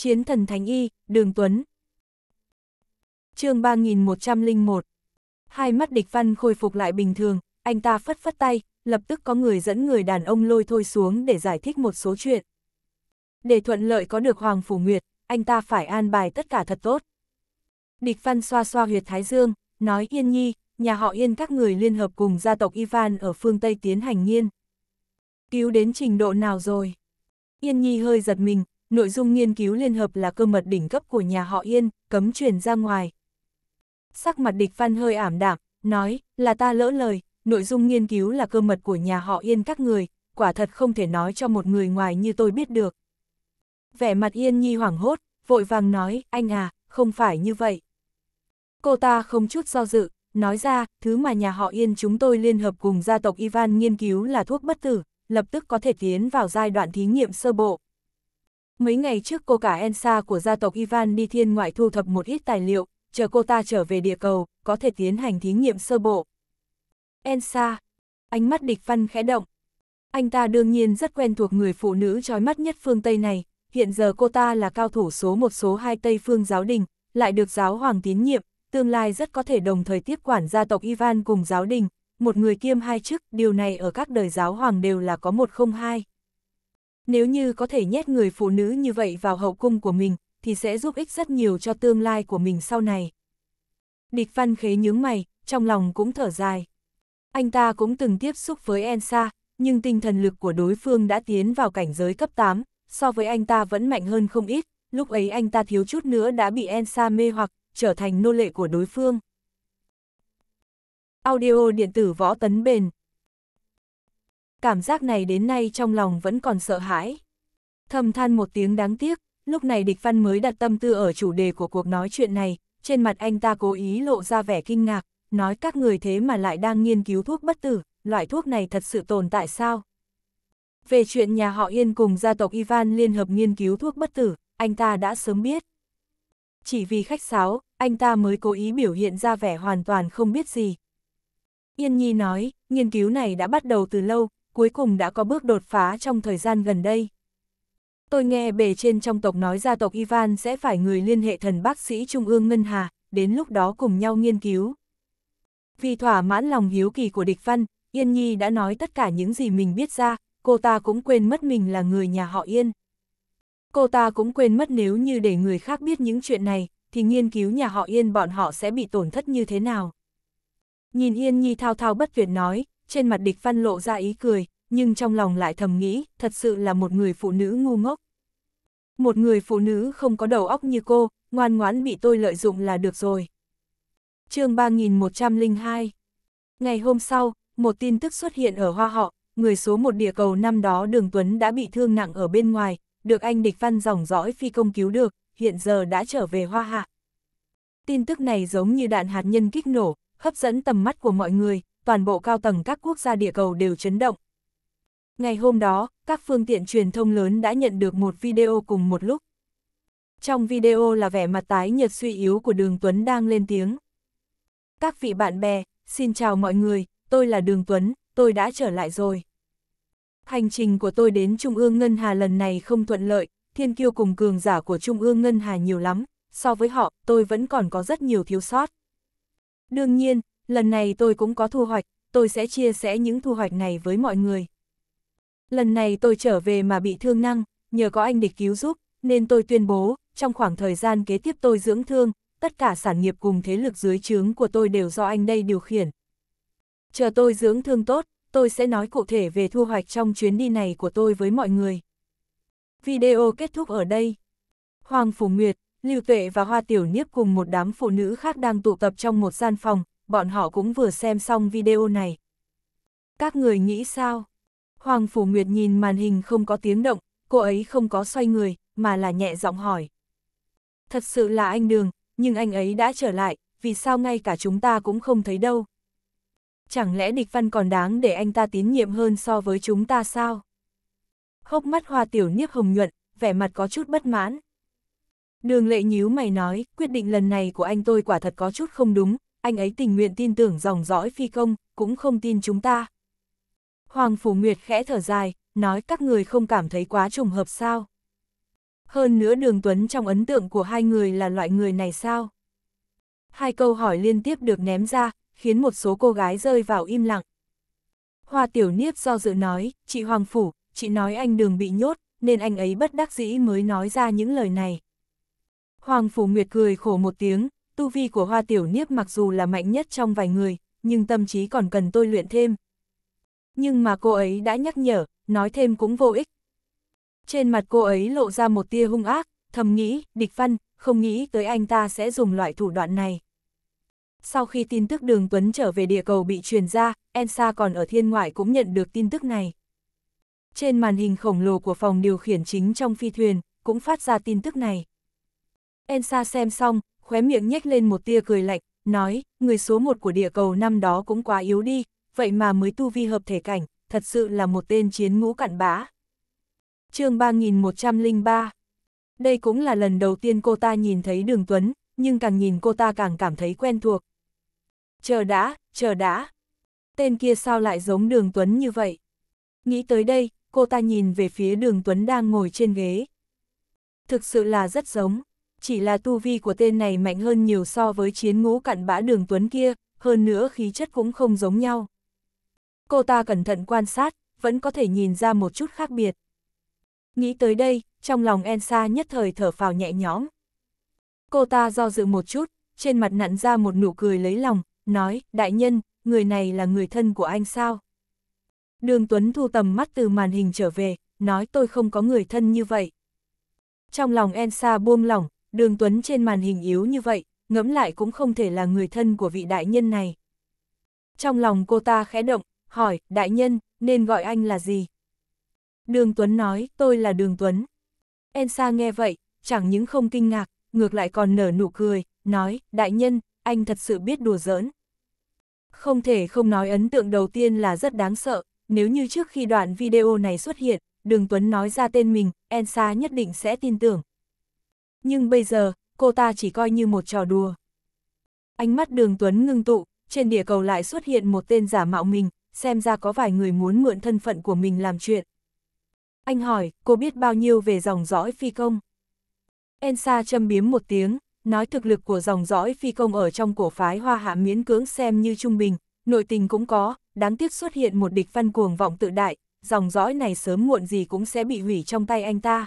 Chiến thần Thánh Y, Đường Tuấn. chương 3101. Hai mắt địch văn khôi phục lại bình thường, anh ta phất phất tay, lập tức có người dẫn người đàn ông lôi thôi xuống để giải thích một số chuyện. Để thuận lợi có được Hoàng Phủ Nguyệt, anh ta phải an bài tất cả thật tốt. Địch văn xoa xoa huyệt Thái Dương, nói Yên Nhi, nhà họ Yên các người liên hợp cùng gia tộc Ivan ở phương Tây tiến hành nghiên. Cứu đến trình độ nào rồi? Yên Nhi hơi giật mình, nội dung nghiên cứu liên hợp là cơ mật đỉnh cấp của nhà họ Yên, cấm truyền ra ngoài. Sắc mặt địch văn hơi ảm đạm, nói, là ta lỡ lời, nội dung nghiên cứu là cơ mật của nhà họ Yên các người, quả thật không thể nói cho một người ngoài như tôi biết được. Vẻ mặt Yên Nhi hoảng hốt, vội vàng nói, anh à, không phải như vậy. Cô ta không chút do dự, nói ra, thứ mà nhà họ Yên chúng tôi liên hợp cùng gia tộc Ivan nghiên cứu là thuốc bất tử, lập tức có thể tiến vào giai đoạn thí nghiệm sơ bộ. Mấy ngày trước cô cả Ensa của gia tộc Ivan đi thiên ngoại thu thập một ít tài liệu, chờ cô ta trở về địa cầu, có thể tiến hành thí nghiệm sơ bộ. Ensa, ánh mắt địch văn khẽ động. Anh ta đương nhiên rất quen thuộc người phụ nữ trói mắt nhất phương Tây này, hiện giờ cô ta là cao thủ số một số hai Tây phương giáo đình, lại được giáo hoàng tín nhiệm, tương lai rất có thể đồng thời tiếp quản gia tộc Ivan cùng giáo đình, một người kiêm hai chức, điều này ở các đời giáo hoàng đều là có một không hai. Nếu như có thể nhét người phụ nữ như vậy vào hậu cung của mình, thì sẽ giúp ích rất nhiều cho tương lai của mình sau này. Địch văn khế nhướng mày, trong lòng cũng thở dài. Anh ta cũng từng tiếp xúc với Ensa, nhưng tinh thần lực của đối phương đã tiến vào cảnh giới cấp 8, so với anh ta vẫn mạnh hơn không ít, lúc ấy anh ta thiếu chút nữa đã bị Ensa mê hoặc, trở thành nô lệ của đối phương. Audio điện tử võ tấn bền cảm giác này đến nay trong lòng vẫn còn sợ hãi. Thầm than một tiếng đáng tiếc, lúc này địch văn mới đặt tâm tư ở chủ đề của cuộc nói chuyện này, trên mặt anh ta cố ý lộ ra vẻ kinh ngạc, nói các người thế mà lại đang nghiên cứu thuốc bất tử, loại thuốc này thật sự tồn tại sao? Về chuyện nhà họ Yên cùng gia tộc Ivan liên hợp nghiên cứu thuốc bất tử, anh ta đã sớm biết. Chỉ vì khách sáo, anh ta mới cố ý biểu hiện ra vẻ hoàn toàn không biết gì. Yên Nhi nói, nghiên cứu này đã bắt đầu từ lâu, cuối cùng đã có bước đột phá trong thời gian gần đây. Tôi nghe bề trên trong tộc nói gia tộc Ivan sẽ phải người liên hệ thần bác sĩ Trung ương Ngân Hà, đến lúc đó cùng nhau nghiên cứu. Vì thỏa mãn lòng hiếu kỳ của địch văn, Yên Nhi đã nói tất cả những gì mình biết ra, cô ta cũng quên mất mình là người nhà họ Yên. Cô ta cũng quên mất nếu như để người khác biết những chuyện này, thì nghiên cứu nhà họ Yên bọn họ sẽ bị tổn thất như thế nào. Nhìn Yên Nhi thao thao bất tuyệt nói, trên mặt địch văn lộ ra ý cười, nhưng trong lòng lại thầm nghĩ, thật sự là một người phụ nữ ngu ngốc. Một người phụ nữ không có đầu óc như cô, ngoan ngoãn bị tôi lợi dụng là được rồi. chương 3102 Ngày hôm sau, một tin tức xuất hiện ở Hoa Họ, người số một địa cầu năm đó Đường Tuấn đã bị thương nặng ở bên ngoài, được anh địch văn dòng dõi phi công cứu được, hiện giờ đã trở về Hoa Hạ. Tin tức này giống như đạn hạt nhân kích nổ, hấp dẫn tầm mắt của mọi người, toàn bộ cao tầng các quốc gia địa cầu đều chấn động. Ngày hôm đó, các phương tiện truyền thông lớn đã nhận được một video cùng một lúc. Trong video là vẻ mặt tái nhật suy yếu của Đường Tuấn đang lên tiếng. Các vị bạn bè, xin chào mọi người, tôi là Đường Tuấn, tôi đã trở lại rồi. Hành trình của tôi đến Trung ương Ngân Hà lần này không thuận lợi, thiên kiêu cùng cường giả của Trung ương Ngân Hà nhiều lắm, so với họ, tôi vẫn còn có rất nhiều thiếu sót. Đương nhiên, lần này tôi cũng có thu hoạch, tôi sẽ chia sẻ những thu hoạch này với mọi người. Lần này tôi trở về mà bị thương năng, nhờ có anh địch cứu giúp, nên tôi tuyên bố, trong khoảng thời gian kế tiếp tôi dưỡng thương, tất cả sản nghiệp cùng thế lực dưới trướng của tôi đều do anh đây điều khiển. Chờ tôi dưỡng thương tốt, tôi sẽ nói cụ thể về thu hoạch trong chuyến đi này của tôi với mọi người. Video kết thúc ở đây. Hoàng Phủ Nguyệt, Lưu Tuệ và Hoa Tiểu Niếp cùng một đám phụ nữ khác đang tụ tập trong một gian phòng, bọn họ cũng vừa xem xong video này. Các người nghĩ sao? Hoàng Phủ Nguyệt nhìn màn hình không có tiếng động, cô ấy không có xoay người, mà là nhẹ giọng hỏi. Thật sự là anh Đường, nhưng anh ấy đã trở lại, vì sao ngay cả chúng ta cũng không thấy đâu? Chẳng lẽ địch văn còn đáng để anh ta tín nhiệm hơn so với chúng ta sao? Hốc mắt hoa tiểu niếp hồng nhuận, vẻ mặt có chút bất mãn. Đường lệ nhíu mày nói, quyết định lần này của anh tôi quả thật có chút không đúng, anh ấy tình nguyện tin tưởng dòng dõi phi công, cũng không tin chúng ta. Hoàng Phủ Nguyệt khẽ thở dài, nói các người không cảm thấy quá trùng hợp sao. Hơn nữa Đường Tuấn trong ấn tượng của hai người là loại người này sao? Hai câu hỏi liên tiếp được ném ra, khiến một số cô gái rơi vào im lặng. Hoa Tiểu Niếp do dự nói, chị Hoàng Phủ, chị nói anh Đường bị nhốt, nên anh ấy bất đắc dĩ mới nói ra những lời này. Hoàng Phủ Nguyệt cười khổ một tiếng, tu vi của hoa tiểu niếp mặc dù là mạnh nhất trong vài người, nhưng tâm trí còn cần tôi luyện thêm. Nhưng mà cô ấy đã nhắc nhở, nói thêm cũng vô ích. Trên mặt cô ấy lộ ra một tia hung ác, thầm nghĩ, địch văn, không nghĩ tới anh ta sẽ dùng loại thủ đoạn này. Sau khi tin tức đường Tuấn trở về địa cầu bị truyền ra, Ensa còn ở thiên ngoại cũng nhận được tin tức này. Trên màn hình khổng lồ của phòng điều khiển chính trong phi thuyền, cũng phát ra tin tức này. Ensa xem xong, khóe miệng nhếch lên một tia cười lạnh, nói, người số một của địa cầu năm đó cũng quá yếu đi, vậy mà mới tu vi hợp thể cảnh, thật sự là một tên chiến ngũ cặn bã. chương 3103 Đây cũng là lần đầu tiên cô ta nhìn thấy đường Tuấn, nhưng càng nhìn cô ta càng cảm thấy quen thuộc. Chờ đã, chờ đã. Tên kia sao lại giống đường Tuấn như vậy? Nghĩ tới đây, cô ta nhìn về phía đường Tuấn đang ngồi trên ghế. Thực sự là rất giống chỉ là tu vi của tên này mạnh hơn nhiều so với chiến ngũ cặn bã đường tuấn kia, hơn nữa khí chất cũng không giống nhau. Cô ta cẩn thận quan sát, vẫn có thể nhìn ra một chút khác biệt. Nghĩ tới đây, trong lòng Ensa nhất thời thở phào nhẹ nhõm. Cô ta do dự một chút, trên mặt nặn ra một nụ cười lấy lòng, nói, đại nhân, người này là người thân của anh sao? Đường Tuấn thu tầm mắt từ màn hình trở về, nói tôi không có người thân như vậy. Trong lòng Ensa buông lỏng, đường Tuấn trên màn hình yếu như vậy, ngẫm lại cũng không thể là người thân của vị đại nhân này. Trong lòng cô ta khẽ động, hỏi, đại nhân, nên gọi anh là gì? Đường Tuấn nói, tôi là Đường Tuấn. Ensa nghe vậy, chẳng những không kinh ngạc, ngược lại còn nở nụ cười, nói, đại nhân, anh thật sự biết đùa giỡn. Không thể không nói ấn tượng đầu tiên là rất đáng sợ, nếu như trước khi đoạn video này xuất hiện, Đường Tuấn nói ra tên mình, Ensa nhất định sẽ tin tưởng. Nhưng bây giờ, cô ta chỉ coi như một trò đùa. Ánh mắt đường Tuấn ngưng tụ, trên địa cầu lại xuất hiện một tên giả mạo mình, xem ra có vài người muốn mượn thân phận của mình làm chuyện. Anh hỏi, cô biết bao nhiêu về dòng dõi phi công? Ensa châm biếm một tiếng, nói thực lực của dòng dõi phi công ở trong cổ phái hoa hạ miễn cưỡng xem như trung bình, nội tình cũng có, đáng tiếc xuất hiện một địch văn cuồng vọng tự đại, dòng dõi này sớm muộn gì cũng sẽ bị hủy trong tay anh ta.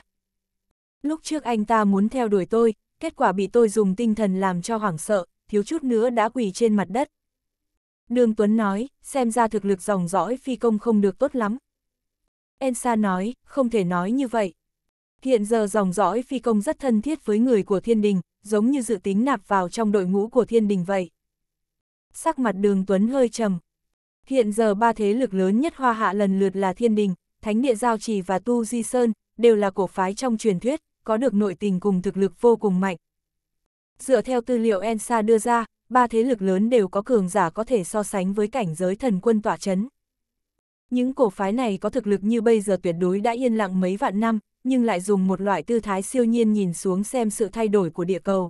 Lúc trước anh ta muốn theo đuổi tôi, kết quả bị tôi dùng tinh thần làm cho hoảng sợ, thiếu chút nữa đã quỳ trên mặt đất. Đường Tuấn nói, xem ra thực lực dòng dõi phi công không được tốt lắm. Ensa nói, không thể nói như vậy. Hiện giờ dòng dõi phi công rất thân thiết với người của thiên đình, giống như dự tính nạp vào trong đội ngũ của thiên đình vậy. Sắc mặt đường Tuấn hơi trầm. Hiện giờ ba thế lực lớn nhất hoa hạ lần lượt là thiên đình, thánh địa giao trì và tu di sơn, đều là cổ phái trong truyền thuyết có được nội tình cùng thực lực vô cùng mạnh. Dựa theo tư liệu ENSA đưa ra, ba thế lực lớn đều có cường giả có thể so sánh với cảnh giới thần quân tỏa chấn. Những cổ phái này có thực lực như bây giờ tuyệt đối đã yên lặng mấy vạn năm, nhưng lại dùng một loại tư thái siêu nhiên nhìn xuống xem sự thay đổi của địa cầu.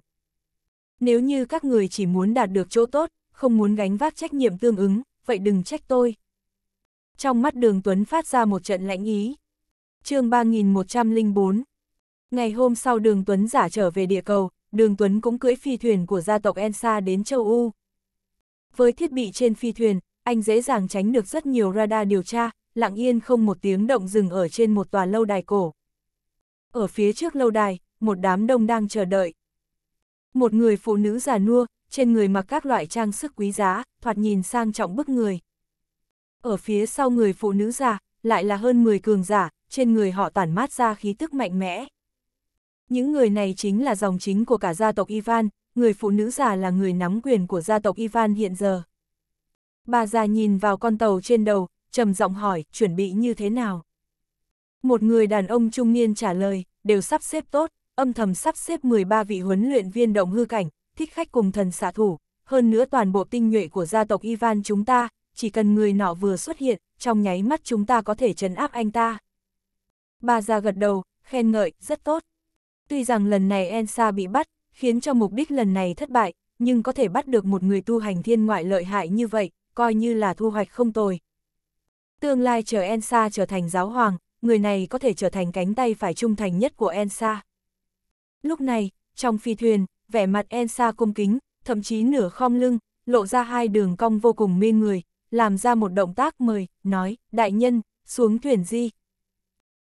Nếu như các người chỉ muốn đạt được chỗ tốt, không muốn gánh vác trách nhiệm tương ứng, vậy đừng trách tôi. Trong mắt đường Tuấn phát ra một trận lãnh ý. chương 3104 Ngày hôm sau đường Tuấn giả trở về địa cầu, đường Tuấn cũng cưỡi phi thuyền của gia tộc Ensa đến châu U. Với thiết bị trên phi thuyền, anh dễ dàng tránh được rất nhiều radar điều tra, lặng yên không một tiếng động dừng ở trên một tòa lâu đài cổ. Ở phía trước lâu đài, một đám đông đang chờ đợi. Một người phụ nữ già nua, trên người mặc các loại trang sức quý giá, thoạt nhìn sang trọng bức người. Ở phía sau người phụ nữ già, lại là hơn 10 cường giả, trên người họ tản mát ra khí tức mạnh mẽ. Những người này chính là dòng chính của cả gia tộc Ivan, người phụ nữ già là người nắm quyền của gia tộc Ivan hiện giờ. Bà già nhìn vào con tàu trên đầu, trầm giọng hỏi, chuẩn bị như thế nào? Một người đàn ông trung niên trả lời, đều sắp xếp tốt, âm thầm sắp xếp 13 vị huấn luyện viên động hư cảnh, thích khách cùng thần xạ thủ, hơn nữa toàn bộ tinh nhuệ của gia tộc Ivan chúng ta, chỉ cần người nọ vừa xuất hiện, trong nháy mắt chúng ta có thể trấn áp anh ta. Bà già gật đầu, khen ngợi, rất tốt. Tuy rằng lần này Ensa bị bắt, khiến cho mục đích lần này thất bại, nhưng có thể bắt được một người tu hành thiên ngoại lợi hại như vậy, coi như là thu hoạch không tồi. Tương lai chờ Ensa trở thành giáo hoàng, người này có thể trở thành cánh tay phải trung thành nhất của Ensa. Lúc này, trong phi thuyền, vẻ mặt Ensa cung kính, thậm chí nửa khom lưng, lộ ra hai đường cong vô cùng mê người, làm ra một động tác mời, nói, đại nhân, xuống thuyền di.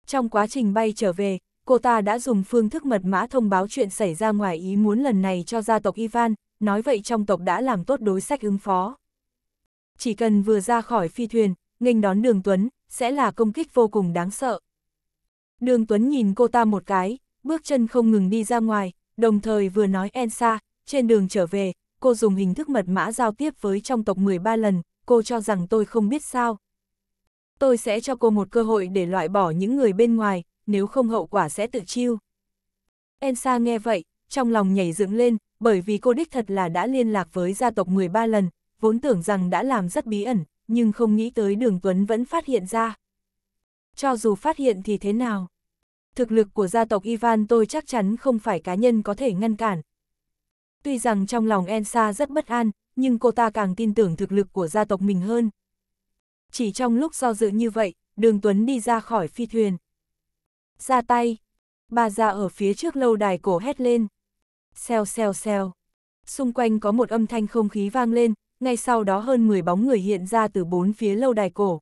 Trong quá trình bay trở về, cô ta đã dùng phương thức mật mã thông báo chuyện xảy ra ngoài ý muốn lần này cho gia tộc Ivan, nói vậy trong tộc đã làm tốt đối sách ứng phó. Chỉ cần vừa ra khỏi phi thuyền, nghênh đón Đường Tuấn, sẽ là công kích vô cùng đáng sợ. Đường Tuấn nhìn cô ta một cái, bước chân không ngừng đi ra ngoài, đồng thời vừa nói Ensa, trên đường trở về, cô dùng hình thức mật mã giao tiếp với trong tộc 13 lần, cô cho rằng tôi không biết sao. Tôi sẽ cho cô một cơ hội để loại bỏ những người bên ngoài, nếu không hậu quả sẽ tự chiêu. Ensa nghe vậy, trong lòng nhảy dựng lên, bởi vì cô đích thật là đã liên lạc với gia tộc 13 lần, vốn tưởng rằng đã làm rất bí ẩn, nhưng không nghĩ tới đường Tuấn vẫn phát hiện ra. Cho dù phát hiện thì thế nào? Thực lực của gia tộc Ivan tôi chắc chắn không phải cá nhân có thể ngăn cản. Tuy rằng trong lòng Ensa rất bất an, nhưng cô ta càng tin tưởng thực lực của gia tộc mình hơn. Chỉ trong lúc do dự như vậy, đường Tuấn đi ra khỏi phi thuyền. Ra tay! Bà già ở phía trước lâu đài cổ hét lên. Xèo xèo xèo. Xung quanh có một âm thanh không khí vang lên, ngay sau đó hơn 10 bóng người hiện ra từ bốn phía lâu đài cổ.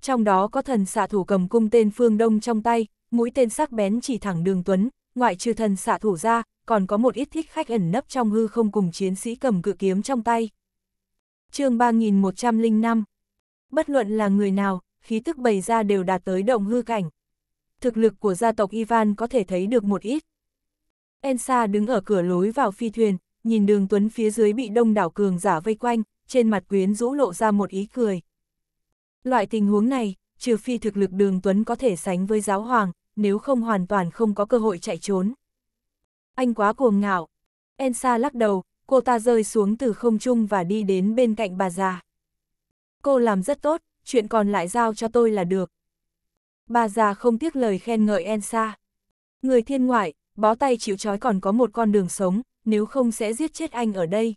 Trong đó có thần xạ thủ cầm cung tên phương đông trong tay, mũi tên sắc bén chỉ thẳng đường tuấn, ngoại trừ thần xạ thủ ra, còn có một ít thích khách ẩn nấp trong hư không cùng chiến sĩ cầm cự kiếm trong tay. chương 3105 Bất luận là người nào, khí tức bày ra đều đạt tới động hư cảnh thực lực của gia tộc Ivan có thể thấy được một ít. Ensa đứng ở cửa lối vào phi thuyền, nhìn đường Tuấn phía dưới bị đông đảo cường giả vây quanh, trên mặt quyến rũ lộ ra một ý cười. Loại tình huống này, trừ phi thực lực đường Tuấn có thể sánh với giáo hoàng, nếu không hoàn toàn không có cơ hội chạy trốn. Anh quá cuồng ngạo. Ensa lắc đầu, cô ta rơi xuống từ không trung và đi đến bên cạnh bà già. Cô làm rất tốt, chuyện còn lại giao cho tôi là được, Bà già không tiếc lời khen ngợi Ensa Người thiên ngoại, bó tay chịu trói còn có một con đường sống, nếu không sẽ giết chết anh ở đây.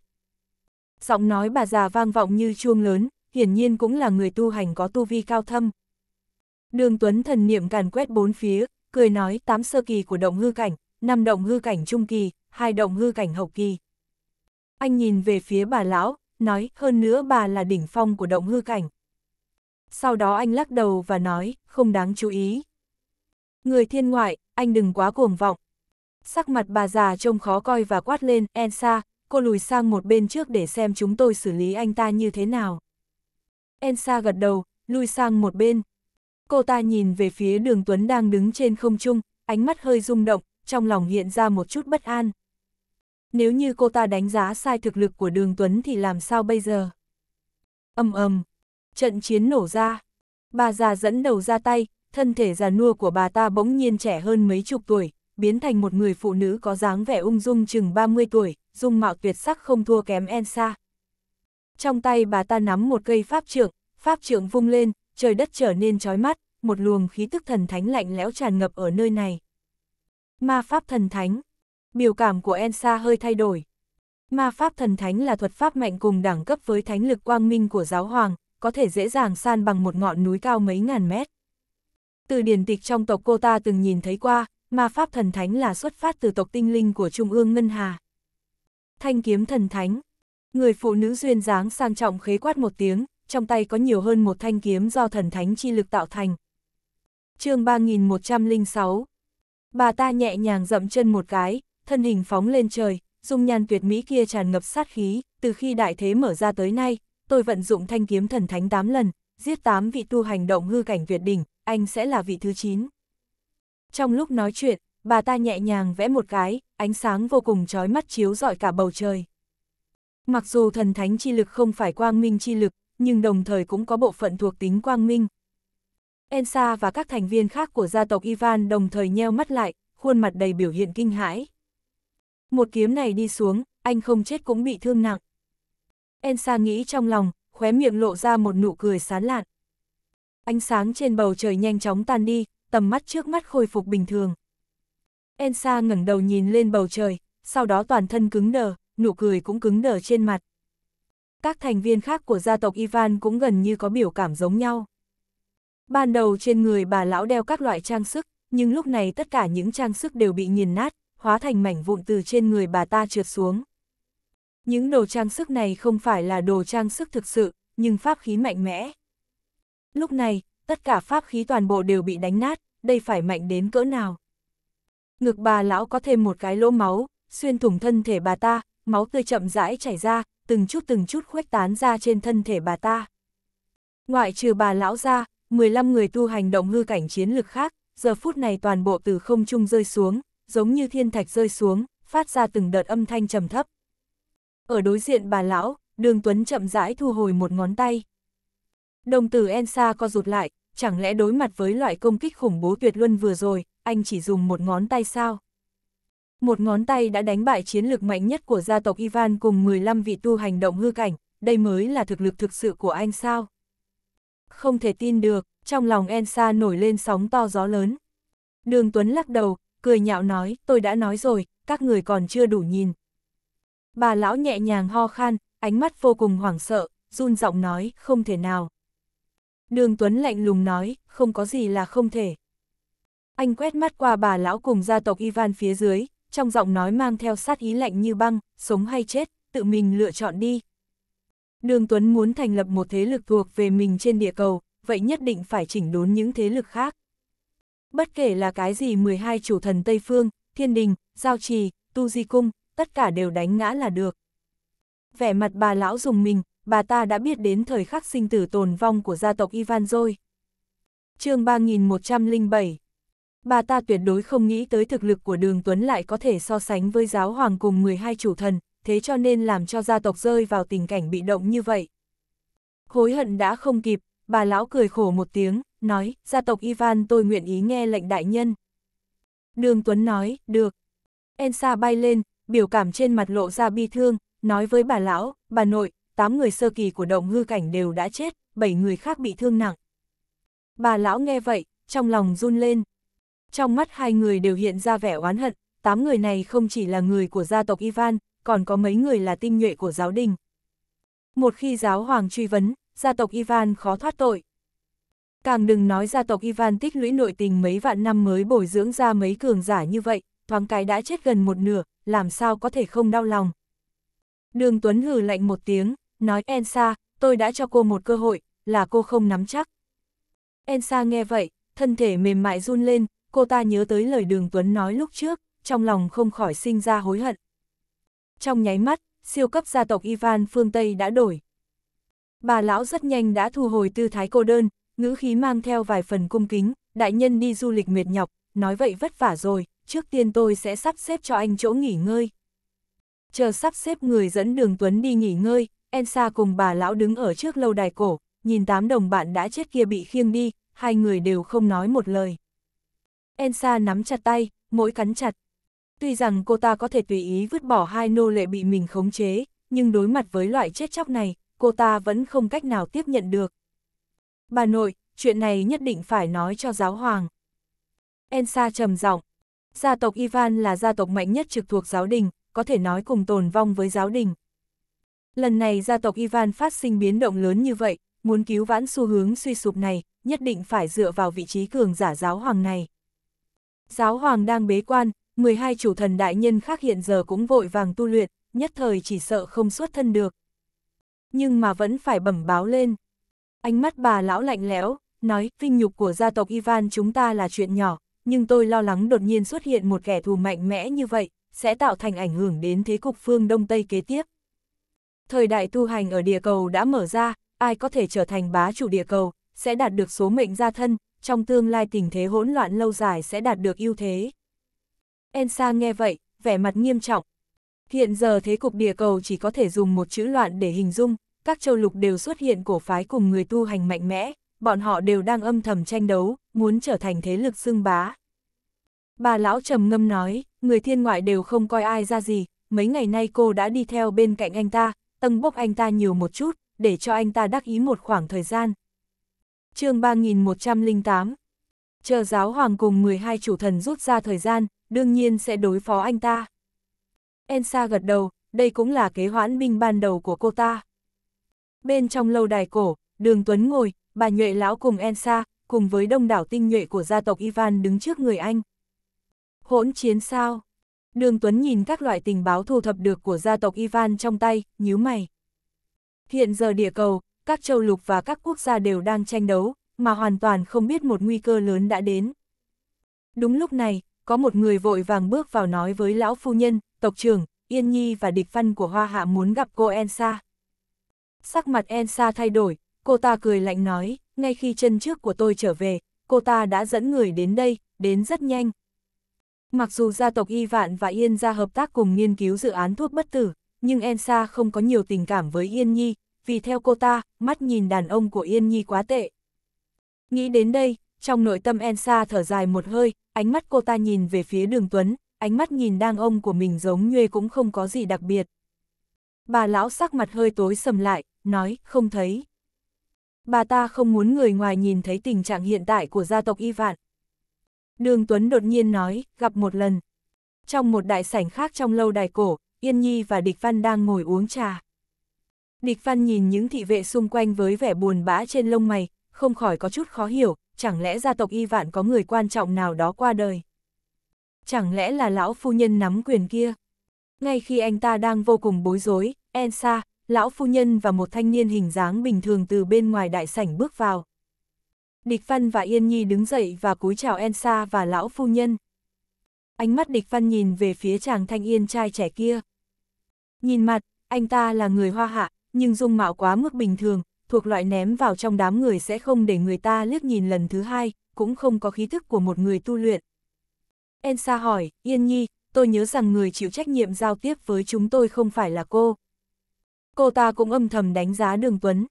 Giọng nói bà già vang vọng như chuông lớn, hiển nhiên cũng là người tu hành có tu vi cao thâm. Đường Tuấn thần niệm càn quét bốn phía, cười nói tám sơ kỳ của động hư cảnh, năm động hư cảnh trung kỳ, hai động hư cảnh hậu kỳ. Anh nhìn về phía bà lão, nói hơn nữa bà là đỉnh phong của động hư cảnh sau đó anh lắc đầu và nói, không đáng chú ý. Người thiên ngoại, anh đừng quá cuồng vọng. Sắc mặt bà già trông khó coi và quát lên, Ensa cô lùi sang một bên trước để xem chúng tôi xử lý anh ta như thế nào. Ensa gật đầu, lùi sang một bên. Cô ta nhìn về phía đường Tuấn đang đứng trên không trung, ánh mắt hơi rung động, trong lòng hiện ra một chút bất an. Nếu như cô ta đánh giá sai thực lực của đường Tuấn thì làm sao bây giờ? Âm ầm, trận chiến nổ ra. Bà già dẫn đầu ra tay, thân thể già nua của bà ta bỗng nhiên trẻ hơn mấy chục tuổi, biến thành một người phụ nữ có dáng vẻ ung dung chừng 30 tuổi, dung mạo tuyệt sắc không thua kém Ensa Trong tay bà ta nắm một cây pháp trượng, pháp trượng vung lên, trời đất trở nên chói mắt, một luồng khí tức thần thánh lạnh lẽo tràn ngập ở nơi này. Ma pháp thần thánh. Biểu cảm của Ensa hơi thay đổi. Ma pháp thần thánh là thuật pháp mạnh cùng đẳng cấp với thánh lực quang minh của giáo hoàng, có thể dễ dàng san bằng một ngọn núi cao mấy ngàn mét. Từ điển tịch trong tộc cô ta từng nhìn thấy qua, ma pháp thần thánh là xuất phát từ tộc tinh linh của Trung ương Ngân Hà. Thanh kiếm thần thánh, người phụ nữ duyên dáng sang trọng khế quát một tiếng, trong tay có nhiều hơn một thanh kiếm do thần thánh chi lực tạo thành. chương 3106, bà ta nhẹ nhàng dậm chân một cái, thân hình phóng lên trời, dung nhan tuyệt mỹ kia tràn ngập sát khí, từ khi đại thế mở ra tới nay, tôi vận dụng thanh kiếm thần thánh 8 lần, giết 8 vị tu hành động hư cảnh Việt đỉnh, anh sẽ là vị thứ 9. Trong lúc nói chuyện, bà ta nhẹ nhàng vẽ một cái, ánh sáng vô cùng chói mắt chiếu rọi cả bầu trời. Mặc dù thần thánh chi lực không phải quang minh chi lực, nhưng đồng thời cũng có bộ phận thuộc tính quang minh. Ensa và các thành viên khác của gia tộc Ivan đồng thời nheo mắt lại, khuôn mặt đầy biểu hiện kinh hãi. Một kiếm này đi xuống, anh không chết cũng bị thương nặng. Ensa nghĩ trong lòng, khóe miệng lộ ra một nụ cười sán lạn. Ánh sáng trên bầu trời nhanh chóng tan đi, tầm mắt trước mắt khôi phục bình thường. Ensa ngẩng đầu nhìn lên bầu trời, sau đó toàn thân cứng đờ, nụ cười cũng cứng đờ trên mặt. Các thành viên khác của gia tộc Ivan cũng gần như có biểu cảm giống nhau. Ban đầu trên người bà lão đeo các loại trang sức, nhưng lúc này tất cả những trang sức đều bị nghiền nát, hóa thành mảnh vụn từ trên người bà ta trượt xuống. Những đồ trang sức này không phải là đồ trang sức thực sự, nhưng pháp khí mạnh mẽ. Lúc này, tất cả pháp khí toàn bộ đều bị đánh nát, đây phải mạnh đến cỡ nào. Ngực bà lão có thêm một cái lỗ máu, xuyên thủng thân thể bà ta, máu tươi chậm rãi chảy ra, từng chút từng chút khuếch tán ra trên thân thể bà ta. Ngoại trừ bà lão ra, 15 người tu hành động hư cảnh chiến lực khác, giờ phút này toàn bộ từ không trung rơi xuống, giống như thiên thạch rơi xuống, phát ra từng đợt âm thanh trầm thấp. Ở đối diện bà lão, đường Tuấn chậm rãi thu hồi một ngón tay. Đồng tử Ensa co rụt lại, chẳng lẽ đối mặt với loại công kích khủng bố tuyệt luân vừa rồi, anh chỉ dùng một ngón tay sao? Một ngón tay đã đánh bại chiến lược mạnh nhất của gia tộc Ivan cùng 15 vị tu hành động hư cảnh, đây mới là thực lực thực sự của anh sao? Không thể tin được, trong lòng Ensa nổi lên sóng to gió lớn. Đường Tuấn lắc đầu, cười nhạo nói, tôi đã nói rồi, các người còn chưa đủ nhìn, Bà lão nhẹ nhàng ho khan, ánh mắt vô cùng hoảng sợ, run giọng nói, không thể nào. Đường Tuấn lạnh lùng nói, không có gì là không thể. Anh quét mắt qua bà lão cùng gia tộc Ivan phía dưới, trong giọng nói mang theo sát ý lạnh như băng, sống hay chết, tự mình lựa chọn đi. Đường Tuấn muốn thành lập một thế lực thuộc về mình trên địa cầu, vậy nhất định phải chỉnh đốn những thế lực khác. Bất kể là cái gì 12 chủ thần Tây Phương, Thiên Đình, Giao Trì, Tu Di Cung, tất cả đều đánh ngã là được. Vẻ mặt bà lão dùng mình, bà ta đã biết đến thời khắc sinh tử tồn vong của gia tộc Ivan rồi. chương 3107 Bà ta tuyệt đối không nghĩ tới thực lực của đường Tuấn lại có thể so sánh với giáo hoàng cùng 12 chủ thần, thế cho nên làm cho gia tộc rơi vào tình cảnh bị động như vậy. Hối hận đã không kịp, bà lão cười khổ một tiếng, nói, gia tộc Ivan tôi nguyện ý nghe lệnh đại nhân. Đường Tuấn nói, được. Ensa bay lên, biểu cảm trên mặt lộ ra bi thương, nói với bà lão, bà nội, 8 người sơ kỳ của động hư cảnh đều đã chết, 7 người khác bị thương nặng. Bà lão nghe vậy, trong lòng run lên. Trong mắt hai người đều hiện ra vẻ oán hận, 8 người này không chỉ là người của gia tộc Ivan, còn có mấy người là tinh nhuệ của giáo đình. Một khi giáo hoàng truy vấn, gia tộc Ivan khó thoát tội. Càng đừng nói gia tộc Ivan tích lũy nội tình mấy vạn năm mới bồi dưỡng ra mấy cường giả như vậy, thoáng cái đã chết gần một nửa, làm sao có thể không đau lòng. Đường Tuấn hừ lạnh một tiếng, nói Ensa, tôi đã cho cô một cơ hội, là cô không nắm chắc. Ensa nghe vậy, thân thể mềm mại run lên, cô ta nhớ tới lời đường Tuấn nói lúc trước, trong lòng không khỏi sinh ra hối hận. Trong nháy mắt, siêu cấp gia tộc Ivan phương Tây đã đổi. Bà lão rất nhanh đã thu hồi tư thái cô đơn, ngữ khí mang theo vài phần cung kính, đại nhân đi du lịch mệt nhọc, nói vậy vất vả rồi, trước tiên tôi sẽ sắp xếp cho anh chỗ nghỉ ngơi. Chờ sắp xếp người dẫn đường Tuấn đi nghỉ ngơi, Elsa cùng bà lão đứng ở trước lâu đài cổ, nhìn tám đồng bạn đã chết kia bị khiêng đi, hai người đều không nói một lời. Elsa nắm chặt tay, mỗi cắn chặt. Tuy rằng cô ta có thể tùy ý vứt bỏ hai nô lệ bị mình khống chế, nhưng đối mặt với loại chết chóc này, cô ta vẫn không cách nào tiếp nhận được. Bà nội, chuyện này nhất định phải nói cho giáo hoàng. Elsa trầm giọng, Gia tộc Ivan là gia tộc mạnh nhất trực thuộc giáo đình, có thể nói cùng tồn vong với giáo đình. Lần này gia tộc Ivan phát sinh biến động lớn như vậy, muốn cứu vãn xu hướng suy sụp này, nhất định phải dựa vào vị trí cường giả giáo hoàng này. Giáo hoàng đang bế quan, 12 chủ thần đại nhân khác hiện giờ cũng vội vàng tu luyện, nhất thời chỉ sợ không xuất thân được. Nhưng mà vẫn phải bẩm báo lên. Ánh mắt bà lão lạnh lẽo, nói vinh nhục của gia tộc Ivan chúng ta là chuyện nhỏ, nhưng tôi lo lắng đột nhiên xuất hiện một kẻ thù mạnh mẽ như vậy, sẽ tạo thành ảnh hưởng đến thế cục phương Đông Tây kế tiếp. Thời đại tu hành ở địa cầu đã mở ra, ai có thể trở thành bá chủ địa cầu, sẽ đạt được số mệnh gia thân, trong tương lai tình thế hỗn loạn lâu dài sẽ đạt được ưu thế. Ensa nghe vậy, vẻ mặt nghiêm trọng. Hiện giờ thế cục địa cầu chỉ có thể dùng một chữ loạn để hình dung, các châu lục đều xuất hiện cổ phái cùng người tu hành mạnh mẽ, bọn họ đều đang âm thầm tranh đấu, muốn trở thành thế lực xưng bá. Bà lão trầm ngâm nói, người thiên ngoại đều không coi ai ra gì, mấy ngày nay cô đã đi theo bên cạnh anh ta, tâng bốc anh ta nhiều một chút, để cho anh ta đắc ý một khoảng thời gian. chương 3108 Chờ giáo hoàng cùng 12 chủ thần rút ra thời gian, đương nhiên sẽ đối phó anh ta. Ensa gật đầu, đây cũng là kế hoãn binh ban đầu của cô ta. Bên trong lâu đài cổ, đường Tuấn ngồi, bà nhuệ lão cùng Ensa, cùng với đông đảo tinh nhuệ của gia tộc Ivan đứng trước người anh. Hỗn chiến sao? Đường Tuấn nhìn các loại tình báo thu thập được của gia tộc Ivan trong tay, nhíu mày. Hiện giờ địa cầu, các châu lục và các quốc gia đều đang tranh đấu, mà hoàn toàn không biết một nguy cơ lớn đã đến. Đúng lúc này, có một người vội vàng bước vào nói với lão phu nhân, tộc trưởng, Yên Nhi và địch văn của Hoa Hạ muốn gặp cô Ensa. Sắc mặt Ensa thay đổi, cô ta cười lạnh nói, ngay khi chân trước của tôi trở về, cô ta đã dẫn người đến đây, đến rất nhanh, Mặc dù gia tộc Y Vạn và Yên gia hợp tác cùng nghiên cứu dự án thuốc bất tử, nhưng Ensa không có nhiều tình cảm với Yên Nhi, vì theo cô ta, mắt nhìn đàn ông của Yên Nhi quá tệ. Nghĩ đến đây, trong nội tâm Ensa thở dài một hơi, ánh mắt cô ta nhìn về phía đường Tuấn, ánh mắt nhìn đàn ông của mình giống nhuê cũng không có gì đặc biệt. Bà lão sắc mặt hơi tối sầm lại, nói, không thấy. Bà ta không muốn người ngoài nhìn thấy tình trạng hiện tại của gia tộc Y Vạn, Đường Tuấn đột nhiên nói, gặp một lần. Trong một đại sảnh khác trong lâu đài cổ, Yên Nhi và Địch Văn đang ngồi uống trà. Địch Văn nhìn những thị vệ xung quanh với vẻ buồn bã trên lông mày, không khỏi có chút khó hiểu, chẳng lẽ gia tộc Y Vạn có người quan trọng nào đó qua đời? Chẳng lẽ là lão phu nhân nắm quyền kia? Ngay khi anh ta đang vô cùng bối rối, Elsa, lão phu nhân và một thanh niên hình dáng bình thường từ bên ngoài đại sảnh bước vào. Địch Văn và Yên Nhi đứng dậy và cúi chào Ensa và lão phu nhân. Ánh mắt Địch Văn nhìn về phía chàng thanh yên trai trẻ kia. Nhìn mặt, anh ta là người hoa hạ, nhưng dung mạo quá mức bình thường, thuộc loại ném vào trong đám người sẽ không để người ta liếc nhìn lần thứ hai, cũng không có khí thức của một người tu luyện. Ensa hỏi, Yên Nhi, tôi nhớ rằng người chịu trách nhiệm giao tiếp với chúng tôi không phải là cô. Cô ta cũng âm thầm đánh giá Đường Tuấn,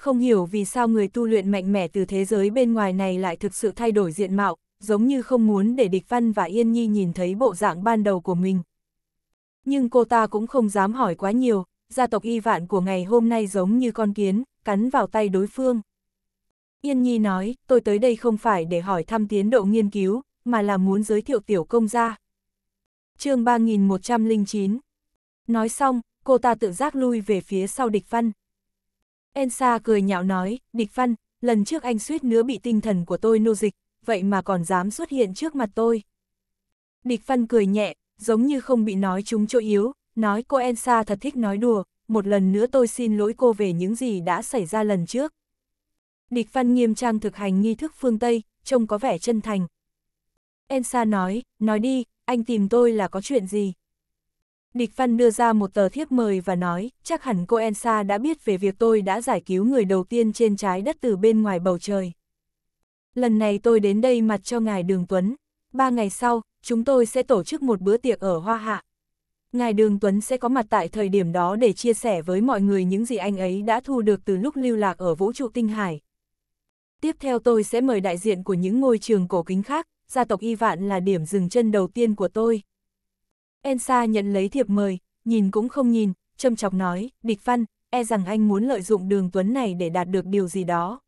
không hiểu vì sao người tu luyện mạnh mẽ từ thế giới bên ngoài này lại thực sự thay đổi diện mạo, giống như không muốn để địch văn và yên nhi nhìn thấy bộ dạng ban đầu của mình. Nhưng cô ta cũng không dám hỏi quá nhiều, gia tộc y vạn của ngày hôm nay giống như con kiến, cắn vào tay đối phương. Yên Nhi nói, tôi tới đây không phải để hỏi thăm tiến độ nghiên cứu, mà là muốn giới thiệu tiểu công gia. chương 3109 Nói xong, cô ta tự giác lui về phía sau địch văn. Ensa cười nhạo nói, địch văn, lần trước anh suýt nữa bị tinh thần của tôi nô dịch, vậy mà còn dám xuất hiện trước mặt tôi. Địch văn cười nhẹ, giống như không bị nói chúng chỗ yếu, nói cô Ensa thật thích nói đùa, một lần nữa tôi xin lỗi cô về những gì đã xảy ra lần trước. Địch văn nghiêm trang thực hành nghi thức phương Tây, trông có vẻ chân thành. Ensa nói, nói đi, anh tìm tôi là có chuyện gì? Địch Văn đưa ra một tờ thiếp mời và nói, chắc hẳn cô Ensa đã biết về việc tôi đã giải cứu người đầu tiên trên trái đất từ bên ngoài bầu trời. Lần này tôi đến đây mặt cho ngài Đường Tuấn. Ba ngày sau, chúng tôi sẽ tổ chức một bữa tiệc ở Hoa Hạ. Ngài Đường Tuấn sẽ có mặt tại thời điểm đó để chia sẻ với mọi người những gì anh ấy đã thu được từ lúc lưu lạc ở vũ trụ tinh hải. Tiếp theo tôi sẽ mời đại diện của những ngôi trường cổ kính khác, gia tộc Y Vạn là điểm dừng chân đầu tiên của tôi. Ensa nhận lấy thiệp mời, nhìn cũng không nhìn, châm chọc nói, địch văn, e rằng anh muốn lợi dụng đường tuấn này để đạt được điều gì đó.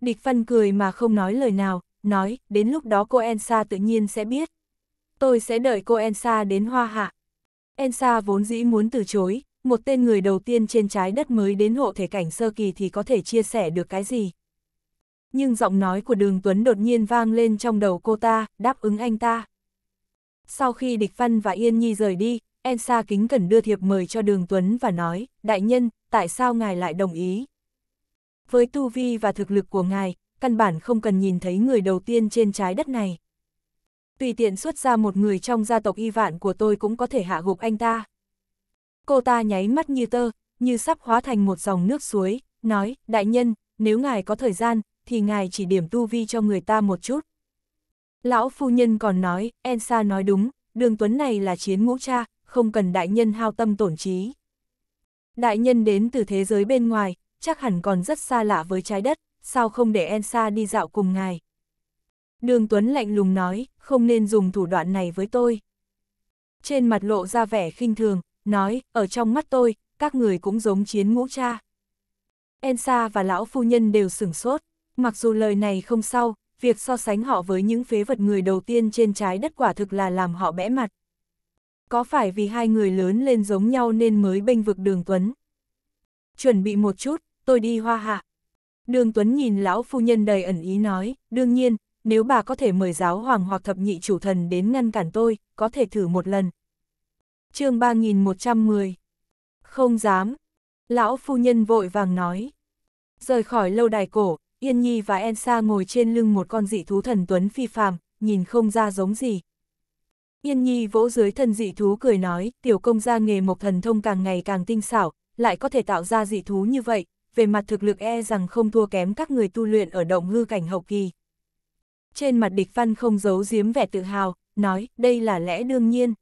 Địch văn cười mà không nói lời nào, nói, đến lúc đó cô Ensa tự nhiên sẽ biết. Tôi sẽ đợi cô Ensa đến hoa hạ. Ensa vốn dĩ muốn từ chối, một tên người đầu tiên trên trái đất mới đến hộ thể cảnh sơ kỳ thì có thể chia sẻ được cái gì. Nhưng giọng nói của đường Tuấn đột nhiên vang lên trong đầu cô ta, đáp ứng anh ta. Sau khi Địch Văn và Yên Nhi rời đi, ensa kính cẩn đưa thiệp mời cho Đường Tuấn và nói, đại nhân, tại sao ngài lại đồng ý? Với tu vi và thực lực của ngài, căn bản không cần nhìn thấy người đầu tiên trên trái đất này. Tùy tiện xuất ra một người trong gia tộc y vạn của tôi cũng có thể hạ gục anh ta. Cô ta nháy mắt như tơ, như sắp hóa thành một dòng nước suối, nói, đại nhân, nếu ngài có thời gian, thì ngài chỉ điểm tu vi cho người ta một chút. Lão phu nhân còn nói, Ensa nói đúng, đường tuấn này là chiến ngũ cha, không cần đại nhân hao tâm tổn trí. Đại nhân đến từ thế giới bên ngoài, chắc hẳn còn rất xa lạ với trái đất, sao không để Ensa đi dạo cùng ngài. Đường Tuấn lạnh lùng nói, không nên dùng thủ đoạn này với tôi. Trên mặt lộ ra vẻ khinh thường, nói, ở trong mắt tôi, các người cũng giống chiến ngũ cha. Ensa và lão phu nhân đều sửng sốt, mặc dù lời này không sao, việc so sánh họ với những phế vật người đầu tiên trên trái đất quả thực là làm họ bẽ mặt. Có phải vì hai người lớn lên giống nhau nên mới bênh vực đường Tuấn? Chuẩn bị một chút, tôi đi hoa hạ. Đường Tuấn nhìn lão phu nhân đầy ẩn ý nói, đương nhiên, nếu bà có thể mời giáo hoàng hoặc thập nhị chủ thần đến ngăn cản tôi, có thể thử một lần. chương 3110 Không dám. Lão phu nhân vội vàng nói. Rời khỏi lâu đài cổ, Yên Nhi và Elsa ngồi trên lưng một con dị thú thần tuấn phi phàm, nhìn không ra giống gì. Yên Nhi vỗ dưới thân dị thú cười nói, tiểu công gia nghề mộc thần thông càng ngày càng tinh xảo, lại có thể tạo ra dị thú như vậy, về mặt thực lực e rằng không thua kém các người tu luyện ở động ngư cảnh hậu kỳ. Trên mặt địch văn không giấu giếm vẻ tự hào, nói, đây là lẽ đương nhiên.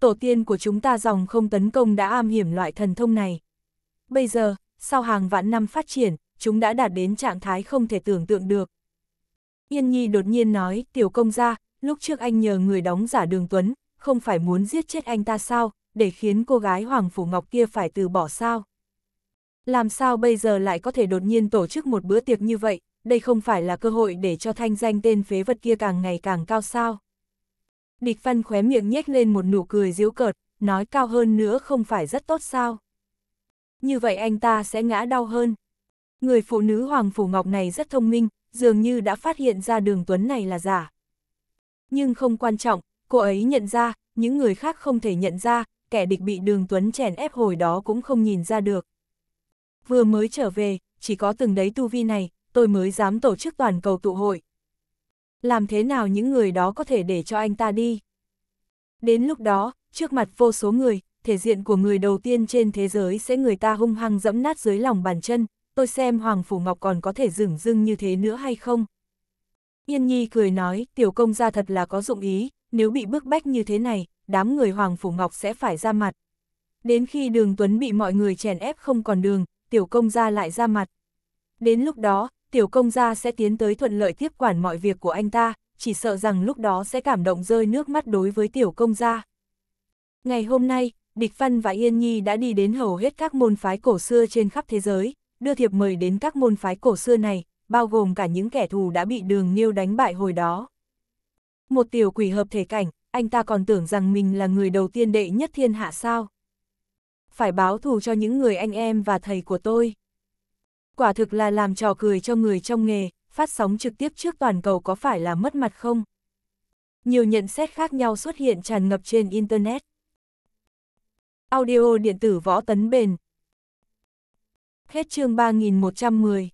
Tổ tiên của chúng ta dòng không tấn công đã am hiểm loại thần thông này. Bây giờ, sau hàng vạn năm phát triển, chúng đã đạt đến trạng thái không thể tưởng tượng được. Yên Nhi đột nhiên nói, tiểu công gia, lúc trước anh nhờ người đóng giả đường Tuấn, không phải muốn giết chết anh ta sao, để khiến cô gái Hoàng Phủ Ngọc kia phải từ bỏ sao. Làm sao bây giờ lại có thể đột nhiên tổ chức một bữa tiệc như vậy, đây không phải là cơ hội để cho thanh danh tên phế vật kia càng ngày càng cao sao. Địch Văn khóe miệng nhếch lên một nụ cười giễu cợt, nói cao hơn nữa không phải rất tốt sao. Như vậy anh ta sẽ ngã đau hơn. Người phụ nữ Hoàng Phủ Ngọc này rất thông minh, dường như đã phát hiện ra đường Tuấn này là giả. Nhưng không quan trọng, cô ấy nhận ra, những người khác không thể nhận ra, kẻ địch bị đường Tuấn chèn ép hồi đó cũng không nhìn ra được. Vừa mới trở về, chỉ có từng đấy tu vi này, tôi mới dám tổ chức toàn cầu tụ hội. Làm thế nào những người đó có thể để cho anh ta đi? Đến lúc đó, trước mặt vô số người, thể diện của người đầu tiên trên thế giới sẽ người ta hung hăng dẫm nát dưới lòng bàn chân, tôi xem Hoàng Phủ Ngọc còn có thể dửng dưng như thế nữa hay không. Yên Nhi cười nói, tiểu công gia thật là có dụng ý, nếu bị bức bách như thế này, đám người Hoàng Phủ Ngọc sẽ phải ra mặt. Đến khi đường Tuấn bị mọi người chèn ép không còn đường, tiểu công gia lại ra mặt. Đến lúc đó, tiểu công gia sẽ tiến tới thuận lợi tiếp quản mọi việc của anh ta, chỉ sợ rằng lúc đó sẽ cảm động rơi nước mắt đối với tiểu công gia. Ngày hôm nay, Địch Văn và Yên Nhi đã đi đến hầu hết các môn phái cổ xưa trên khắp thế giới, đưa thiệp mời đến các môn phái cổ xưa này, bao gồm cả những kẻ thù đã bị đường Nghiêu đánh bại hồi đó. Một tiểu quỷ hợp thể cảnh, anh ta còn tưởng rằng mình là người đầu tiên đệ nhất thiên hạ sao. Phải báo thù cho những người anh em và thầy của tôi. Quả thực là làm trò cười cho người trong nghề, phát sóng trực tiếp trước toàn cầu có phải là mất mặt không? Nhiều nhận xét khác nhau xuất hiện tràn ngập trên Internet. Audio điện tử võ tấn bền, Hết chương 3110